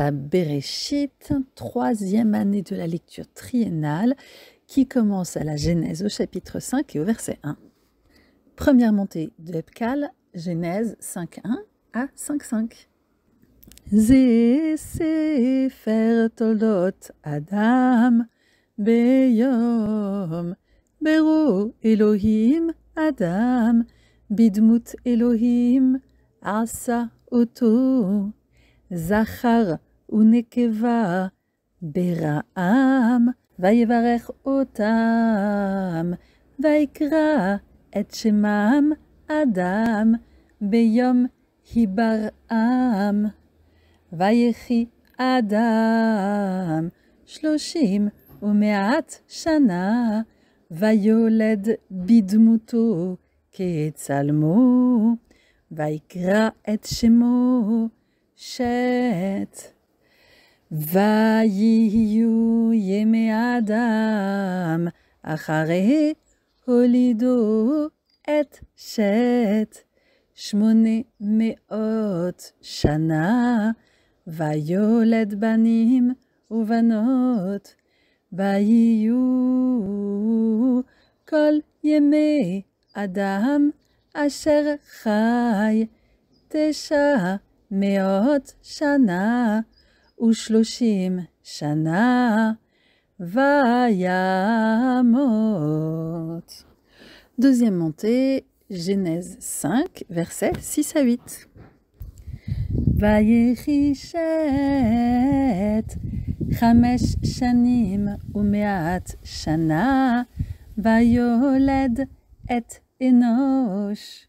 Bereshit, troisième année de la lecture triennale, qui commence à la Genèse au chapitre 5 et au verset 1. Première montée de Epcal, Genèse 5.1 à 5.5. faire Toldot Adam Beyom Bero Elohim Adam Bidmut Elohim Asa Oto זכר ונקבה ברעם, ויברך אותם, ויקרא את שמם אדם ביום היברעם. ויחי אדם שלושים ומעט שנה, ויולד בדמותו כצלמו, ויקרא את שמו שת. ויהיו ימי אדם, אחרי הולידו את שת. שמונה מאות שנה, ויולד בנים ובנות, ויהיו כל ימי אדם אשר חי תשע Meot Shana, ushloshim Shana, Va Deuxième montée, Genèse 5, verset 6 à 8. Va Yéhichet, Chamesh Shanim, Umeat Shana, Va Et Enoch.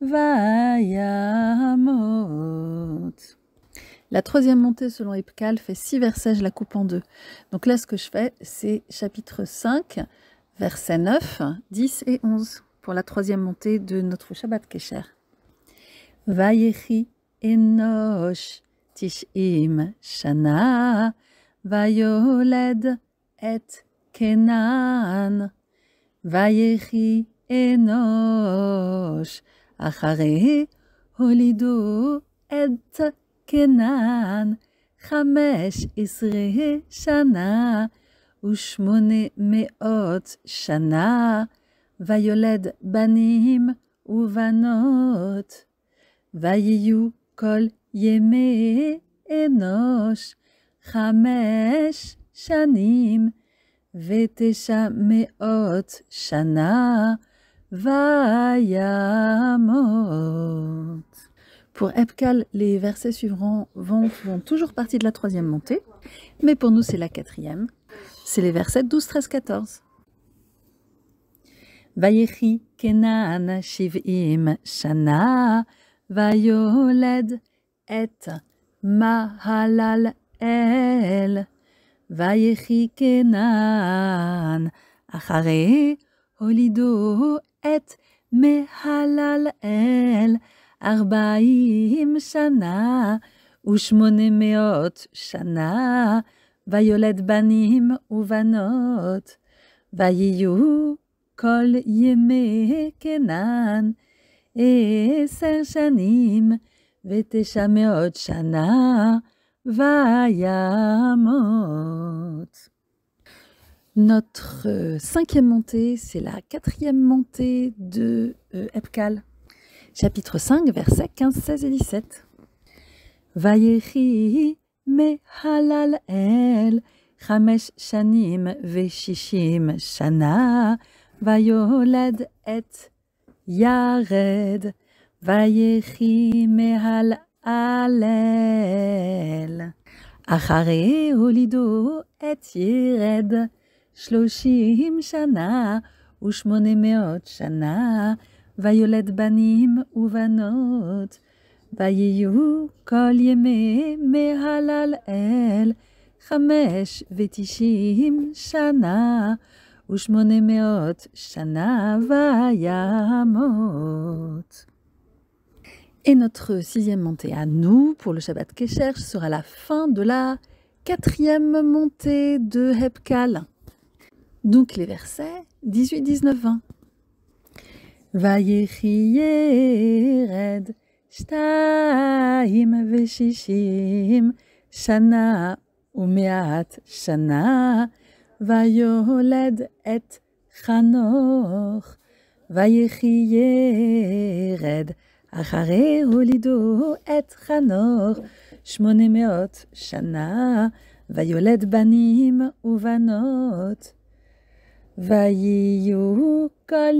Vayamot. La troisième montée selon Ipcal fait six versets, je la coupe en deux. Donc là, ce que je fais, c'est chapitre 5, versets 9, 10 et 11 pour la troisième montée de notre Shabbat Kesher. Vayechi Enosh Tishim Shana Vayoled et Kenan Vayechi Enosh אחרי הולידו את כנען חמש עשרה שנה ושמונה מאות שנה, ויולד בנים ובנות, ויהיו כל ימי אנוש חמש שנים ותשע מאות שנה. Vayamot. Pour Epkal, les versets suivants vont, font toujours partie de la troisième montée, mais pour nous c'est la quatrième. C'est les versets 12, 13, 14. Vayechi Kenan Shivim Shana Vayoled et Mahalal El Vayechi Kenan Achare Holido את מהלל אל ארבעים שנה ושמונה מאות שנה, ויולד בנים ובנות, ויהיו כל ימי קנן עשר שנים ותשע מאות שנה, וימות. Notre euh, cinquième montée, c'est la quatrième montée de euh, chapitre 5, versets 15, 16 et 17. Vayechi mehalal el, chamesh shanim veshishim shana, Vayoled et yared, vayechi mehal el »« achare olido et yared. Shloshim shana, ushmonemeot shana, violet banim uvanot, ba yeyu Hamesh me halal el, khamesh vetishim shana, ushmonemeot yamot, Et notre sixième montée à nous pour le Shabbat Kesher sera la fin de la quatrième montée de Hebkal donc les versets 18, 19, 20. Vayechiyered shtaim veshishim shana umeat shana vayoled et chanoch vayechiyered אחרי הולידו את חנור שמונה מאות שנה, vayoled banim ובנות. Et pour la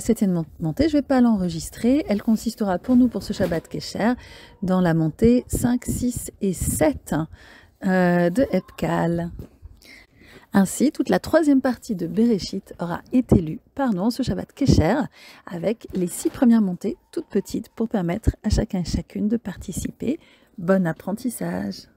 septième montée, je ne vais pas l'enregistrer. Elle consistera pour nous, pour ce Shabbat Kesher, dans la montée 5, 6 et 7 euh, de Epkal. Ainsi, toute la troisième partie de Bereshit aura été lue par nous en ce Shabbat Kesher, avec les six premières montées toutes petites pour permettre à chacun et chacune de participer. Bon apprentissage